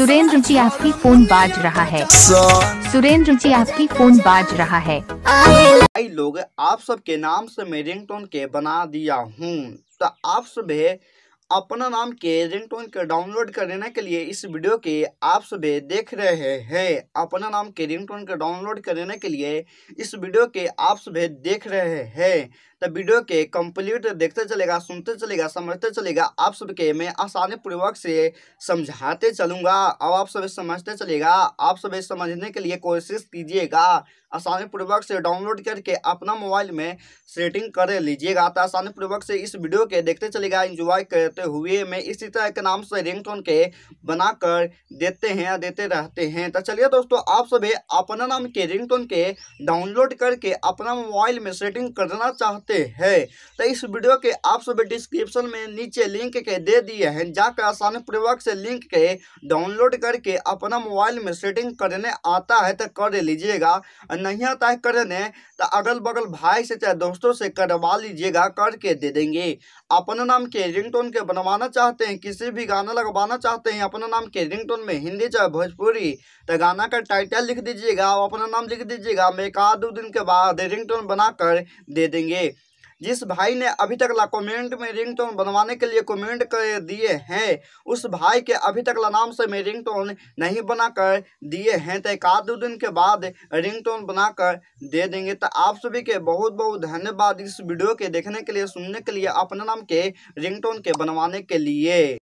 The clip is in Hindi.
सुरेंद्र जी आपकी फोन बाज रहा है सुरेंद्र जी आपकी फोन बाज रहा है भाई लोग आप सबके नाम से मैं रिंगटोन के बना दिया हूँ तो आप सभी अपना नाम के रिंगटोन के डाउनलोड करने के लिए इस वीडियो के आप सभी देख रहे हैं अपना नाम के रिंगटोन के डाउनलोड करने के लिए इस वीडियो के आप सभी देख रहे हैं तो वीडियो के कंप्लीट देखते चलेगा सुनते चलेगा समझते चलेगा आप सबके मैं आसानी पूर्वक से समझाते चलूँगा अब आप सब समझते चलेगा आप सब समझने के लिए कोशिश कीजिएगा आसानी पूर्वक से डाउनलोड करके अपना मोबाइल में सेटिंग कर लीजिएगा तो आसानी पूर्वक से इस वीडियो के देखते चलेगा इंजॉय करते हुए मैं इसी तरह के नाम से रिंग के बनाकर देते हैं देते रहते हैं तो चलिए दोस्तों आप सभी अपना नाम के रिंग के डाउनलोड करके अपना मोबाइल में सेटिंग करना चाहते सकते हैं तो इस वीडियो के आप सभी डिस्क्रिप्शन में नीचे लिंक के दे दिए हैं जाकर आसानी पूर्वक से लिंक के डाउनलोड करके अपना मोबाइल में सेटिंग करने आता है तो कर लीजिएगा नहीं आता है करने तो अगल बगल भाई से चाहे दोस्तों से करवा लीजिएगा करके दे देंगे अपना नाम के रिंगटोन के बनवाना चाहते हैं किसी भी गाना लगवाना चाहते हैं अपना नाम के रिंगटोन में हिंदी चाहे भोजपुरी तो गाना का टाइटल लिख दीजिएगा अपना नाम लिख दीजिएगा मैं एक आध दो दिन के बाद रिंगटोन बनाकर दे देंगे जिस भाई ने अभी तक ला कॉमेंट में रिंग टोन बनवाने के लिए कॉमेंट कर दिए हैं उस भाई के अभी तक ला नाम से मैं रिंग टोन नहीं बना कर दिए हैं तो एक आध दो दिन के बाद रिंग टोन बना कर दे देंगे तो आप सभी के बहुत बहुत धन्यवाद इस वीडियो के देखने के लिए सुनने के लिए अपने नाम के रिंग के बनवाने के लिए